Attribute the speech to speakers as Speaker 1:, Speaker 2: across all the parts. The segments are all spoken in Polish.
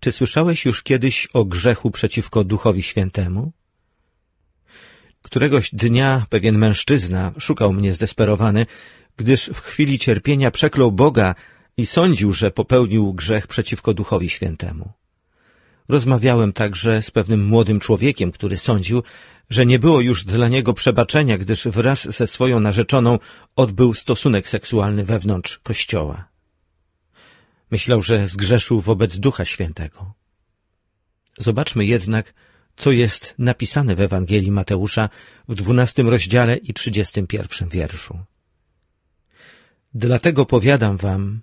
Speaker 1: Czy słyszałeś już kiedyś o grzechu przeciwko Duchowi Świętemu? Któregoś dnia pewien mężczyzna szukał mnie zdesperowany, gdyż w chwili cierpienia przeklął Boga i sądził, że popełnił grzech przeciwko Duchowi Świętemu. Rozmawiałem także z pewnym młodym człowiekiem, który sądził, że nie było już dla niego przebaczenia, gdyż wraz ze swoją narzeczoną odbył stosunek seksualny wewnątrz kościoła. Myślał, że zgrzeszył wobec Ducha Świętego. Zobaczmy jednak, co jest napisane w Ewangelii Mateusza w dwunastym rozdziale i trzydziestym pierwszym wierszu. Dlatego powiadam wam,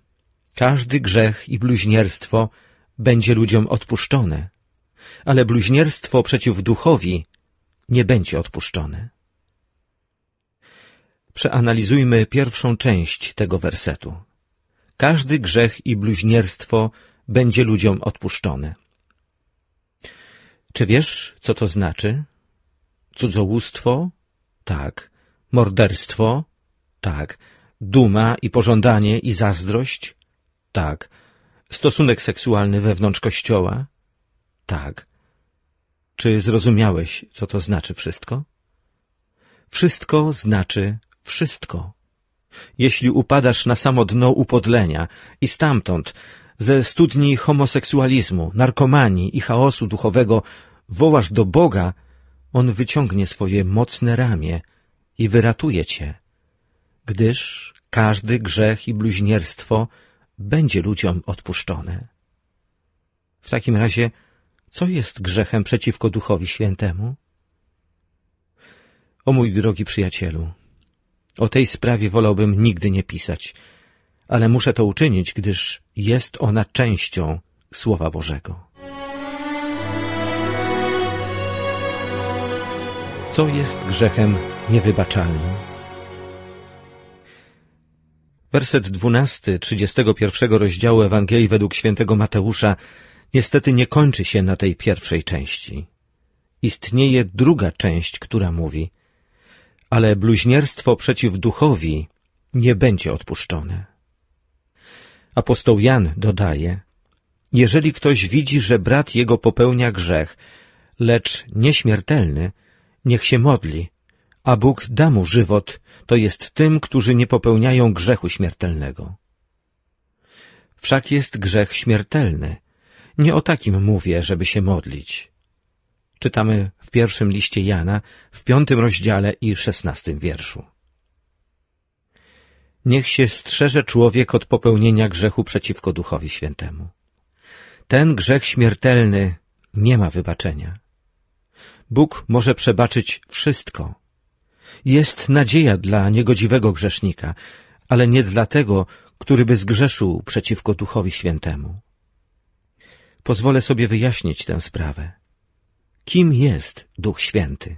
Speaker 1: każdy grzech i bluźnierstwo będzie ludziom odpuszczone, ale bluźnierstwo przeciw duchowi nie będzie odpuszczone. Przeanalizujmy pierwszą część tego wersetu każdy grzech i bluźnierstwo będzie ludziom odpuszczone. Czy wiesz, co to znaczy? Cudzołóstwo? Tak. Morderstwo? Tak. Duma i pożądanie i zazdrość? Tak. Stosunek seksualny wewnątrz kościoła? Tak. Czy zrozumiałeś, co to znaczy wszystko? Wszystko znaczy wszystko jeśli upadasz na samo dno upodlenia i stamtąd, ze studni homoseksualizmu, narkomanii i chaosu duchowego wołasz do Boga, On wyciągnie swoje mocne ramię i wyratuje cię. Gdyż każdy grzech i bluźnierstwo będzie ludziom odpuszczone. W takim razie, co jest grzechem przeciwko Duchowi Świętemu? O mój drogi przyjacielu, o tej sprawie wolałbym nigdy nie pisać, ale muszę to uczynić, gdyż jest ona częścią Słowa Bożego. Co jest grzechem niewybaczalnym? Werset 12 31 rozdziału Ewangelii według świętego Mateusza niestety nie kończy się na tej pierwszej części. Istnieje druga część, która mówi – ale bluźnierstwo przeciw duchowi nie będzie odpuszczone. Apostoł Jan dodaje, jeżeli ktoś widzi, że brat jego popełnia grzech, lecz nieśmiertelny, niech się modli, a Bóg da mu żywot, to jest tym, którzy nie popełniają grzechu śmiertelnego. Wszak jest grzech śmiertelny. Nie o takim mówię, żeby się modlić. Czytamy w pierwszym liście Jana, w piątym rozdziale i szesnastym wierszu. Niech się strzeże człowiek od popełnienia grzechu przeciwko Duchowi Świętemu. Ten grzech śmiertelny nie ma wybaczenia. Bóg może przebaczyć wszystko. Jest nadzieja dla niegodziwego grzesznika, ale nie dla tego, który by zgrzeszył przeciwko Duchowi Świętemu. Pozwolę sobie wyjaśnić tę sprawę. Kim jest Duch Święty?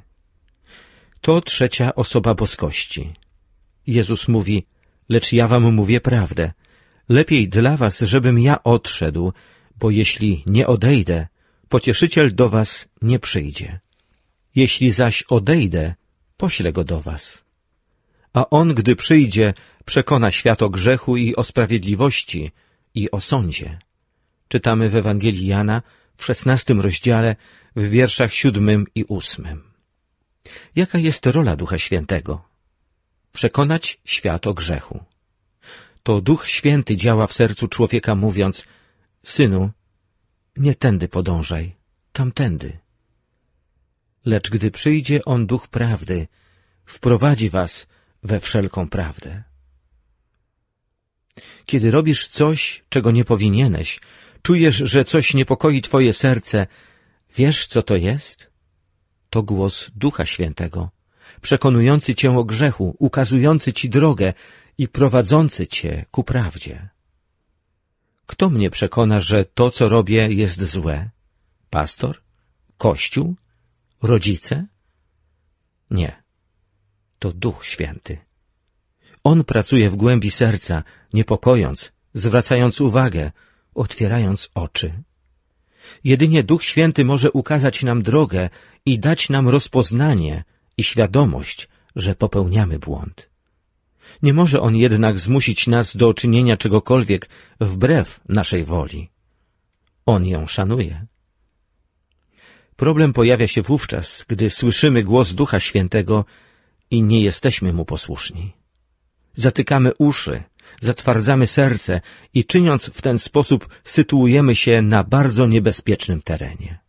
Speaker 1: To trzecia osoba boskości. Jezus mówi, lecz ja wam mówię prawdę. Lepiej dla was, żebym ja odszedł, bo jeśli nie odejdę, pocieszyciel do was nie przyjdzie. Jeśli zaś odejdę, poślę go do was. A on, gdy przyjdzie, przekona świat o grzechu i o sprawiedliwości i o sądzie. Czytamy w Ewangelii Jana, w szesnastym rozdziale, w wierszach siódmym i ósmym. Jaka jest rola Ducha Świętego? Przekonać świat o grzechu. To Duch Święty działa w sercu człowieka, mówiąc: Synu, nie tędy podążaj, tamtędy. Lecz gdy przyjdzie on Duch Prawdy, wprowadzi was we wszelką prawdę. Kiedy robisz coś, czego nie powinieneś, czujesz, że coś niepokoi twoje serce, wiesz, co to jest? To głos Ducha Świętego, przekonujący cię o grzechu, ukazujący ci drogę i prowadzący cię ku prawdzie. Kto mnie przekona, że to, co robię, jest złe? Pastor? Kościół? Rodzice? Nie. To Duch Święty. On pracuje w głębi serca, niepokojąc, zwracając uwagę, otwierając oczy. Jedynie Duch Święty może ukazać nam drogę i dać nam rozpoznanie i świadomość, że popełniamy błąd. Nie może On jednak zmusić nas do czynienia czegokolwiek wbrew naszej woli. On ją szanuje. Problem pojawia się wówczas, gdy słyszymy głos Ducha Świętego i nie jesteśmy Mu posłuszni. Zatykamy uszy, zatwardzamy serce i czyniąc w ten sposób sytuujemy się na bardzo niebezpiecznym terenie.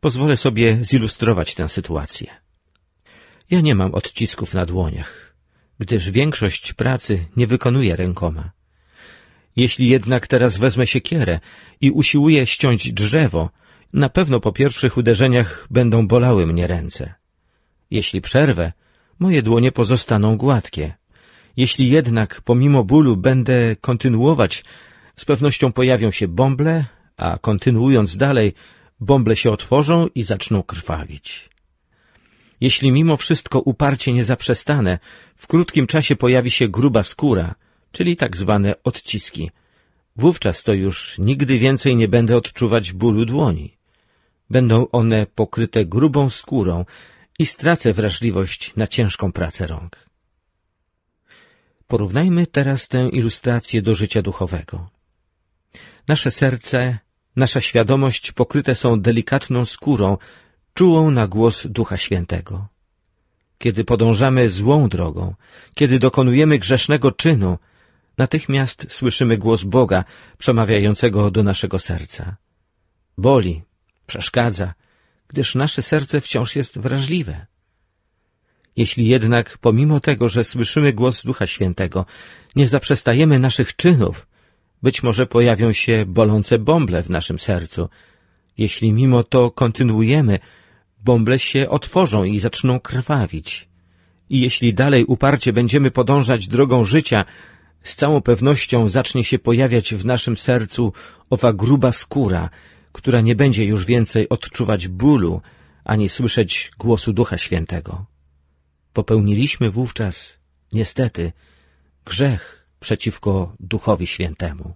Speaker 1: Pozwolę sobie zilustrować tę sytuację. Ja nie mam odcisków na dłoniach, gdyż większość pracy nie wykonuję rękoma. Jeśli jednak teraz wezmę siekierę i usiłuję ściąć drzewo, na pewno po pierwszych uderzeniach będą bolały mnie ręce. Jeśli przerwę, moje dłonie pozostaną gładkie – jeśli jednak pomimo bólu będę kontynuować, z pewnością pojawią się bąble, a kontynuując dalej, bąble się otworzą i zaczną krwawić. Jeśli mimo wszystko uparcie nie zaprzestanę, w krótkim czasie pojawi się gruba skóra, czyli tak zwane odciski. Wówczas to już nigdy więcej nie będę odczuwać bólu dłoni. Będą one pokryte grubą skórą i stracę wrażliwość na ciężką pracę rąk. Porównajmy teraz tę ilustrację do życia duchowego. Nasze serce, nasza świadomość pokryte są delikatną skórą, czułą na głos Ducha Świętego. Kiedy podążamy złą drogą, kiedy dokonujemy grzesznego czynu, natychmiast słyszymy głos Boga przemawiającego do naszego serca. Boli, przeszkadza, gdyż nasze serce wciąż jest wrażliwe. Jeśli jednak, pomimo tego, że słyszymy głos Ducha Świętego, nie zaprzestajemy naszych czynów, być może pojawią się bolące bąble w naszym sercu. Jeśli mimo to kontynuujemy, bąble się otworzą i zaczną krwawić. I jeśli dalej uparcie będziemy podążać drogą życia, z całą pewnością zacznie się pojawiać w naszym sercu owa gruba skóra, która nie będzie już więcej odczuwać bólu ani słyszeć głosu Ducha Świętego. Popełniliśmy wówczas, niestety, grzech przeciwko Duchowi Świętemu.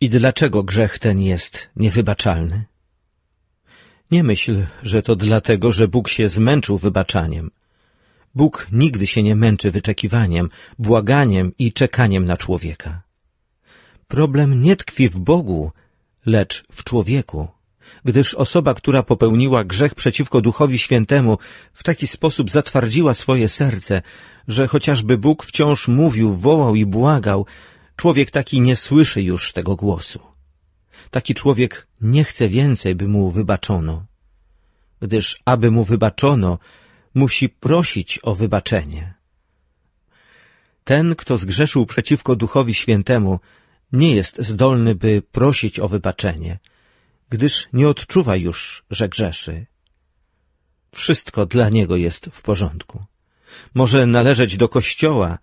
Speaker 1: I dlaczego grzech ten jest niewybaczalny? Nie myśl, że to dlatego, że Bóg się zmęczył wybaczaniem. Bóg nigdy się nie męczy wyczekiwaniem, błaganiem i czekaniem na człowieka. Problem nie tkwi w Bogu, lecz w człowieku gdyż osoba, która popełniła grzech przeciwko Duchowi Świętemu, w taki sposób zatwardziła swoje serce, że chociażby Bóg wciąż mówił, wołał i błagał, człowiek taki nie słyszy już tego głosu. Taki człowiek nie chce więcej, by mu wybaczono, gdyż aby mu wybaczono, musi prosić o wybaczenie. Ten, kto zgrzeszył przeciwko Duchowi Świętemu, nie jest zdolny, by prosić o wybaczenie – gdyż nie odczuwa już, że grzeszy. Wszystko dla niego jest w porządku. Może należeć do kościoła,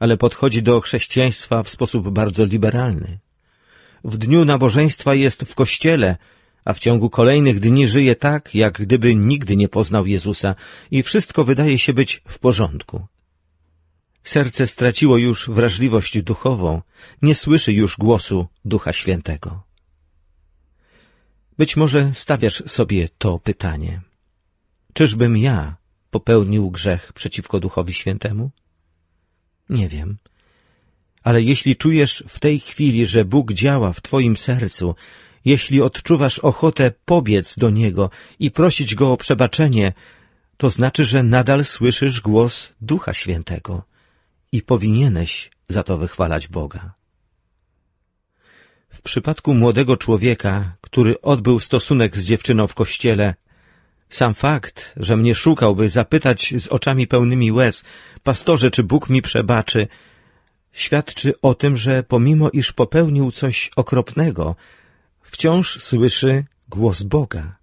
Speaker 1: ale podchodzi do chrześcijaństwa w sposób bardzo liberalny. W dniu nabożeństwa jest w kościele, a w ciągu kolejnych dni żyje tak, jak gdyby nigdy nie poznał Jezusa i wszystko wydaje się być w porządku. Serce straciło już wrażliwość duchową, nie słyszy już głosu Ducha Świętego. Być może stawiasz sobie to pytanie. Czyżbym ja popełnił grzech przeciwko Duchowi Świętemu? Nie wiem. Ale jeśli czujesz w tej chwili, że Bóg działa w twoim sercu, jeśli odczuwasz ochotę pobiec do Niego i prosić Go o przebaczenie, to znaczy, że nadal słyszysz głos Ducha Świętego i powinieneś za to wychwalać Boga. W przypadku młodego człowieka, który odbył stosunek z dziewczyną w kościele. Sam fakt, że mnie szukał, by zapytać z oczami pełnymi łez, pastorze, czy Bóg mi przebaczy, świadczy o tym, że pomimo iż popełnił coś okropnego, wciąż słyszy głos Boga.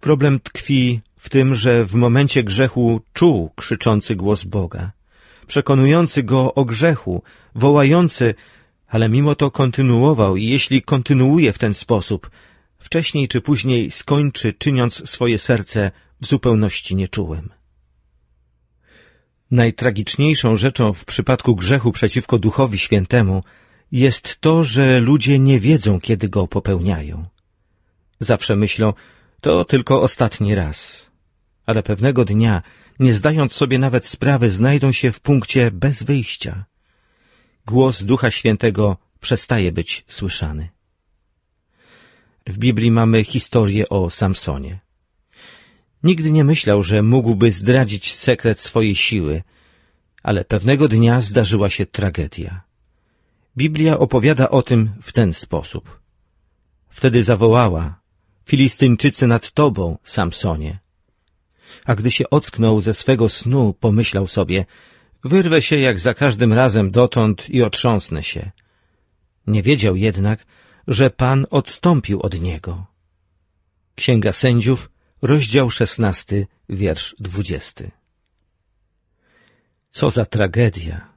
Speaker 1: Problem tkwi w tym, że w momencie grzechu czuł krzyczący głos Boga, przekonujący go o grzechu, wołający, ale mimo to kontynuował i jeśli kontynuuje w ten sposób, wcześniej czy później skończy czyniąc swoje serce w zupełności nieczułym. Najtragiczniejszą rzeczą w przypadku grzechu przeciwko Duchowi Świętemu jest to, że ludzie nie wiedzą, kiedy go popełniają. Zawsze myślą, to tylko ostatni raz. Ale pewnego dnia, nie zdając sobie nawet sprawy, znajdą się w punkcie bez wyjścia głos Ducha Świętego przestaje być słyszany. W Biblii mamy historię o Samsonie. Nigdy nie myślał, że mógłby zdradzić sekret swojej siły, ale pewnego dnia zdarzyła się tragedia. Biblia opowiada o tym w ten sposób. Wtedy zawołała, Filistyńczycy nad tobą, Samsonie. A gdy się ocknął ze swego snu, pomyślał sobie, Wyrwę się jak za każdym razem dotąd i otrząsnę się. Nie wiedział jednak, że Pan odstąpił od niego. Księga Sędziów, rozdział 16, wiersz dwudziesty. Co za tragedia!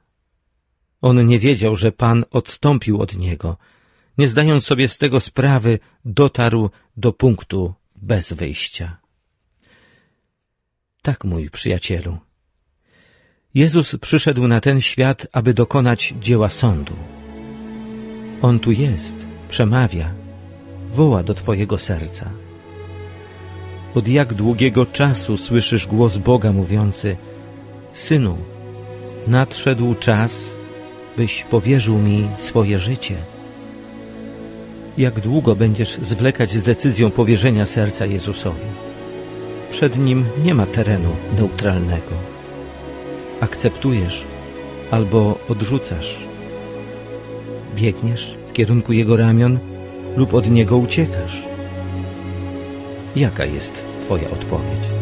Speaker 1: On nie wiedział, że Pan odstąpił od niego. Nie zdając sobie z tego sprawy, dotarł do punktu bez wyjścia. Tak, mój przyjacielu, Jezus przyszedł na ten świat, aby dokonać dzieła sądu. On tu jest, przemawia, woła do Twojego serca. Od jak długiego czasu słyszysz głos Boga mówiący: Synu, nadszedł czas, byś powierzył mi swoje życie. Jak długo będziesz zwlekać z decyzją powierzenia serca Jezusowi? Przed nim nie ma terenu neutralnego akceptujesz albo odrzucasz. Biegniesz w kierunku jego ramion lub od niego uciekasz. Jaka jest Twoja odpowiedź?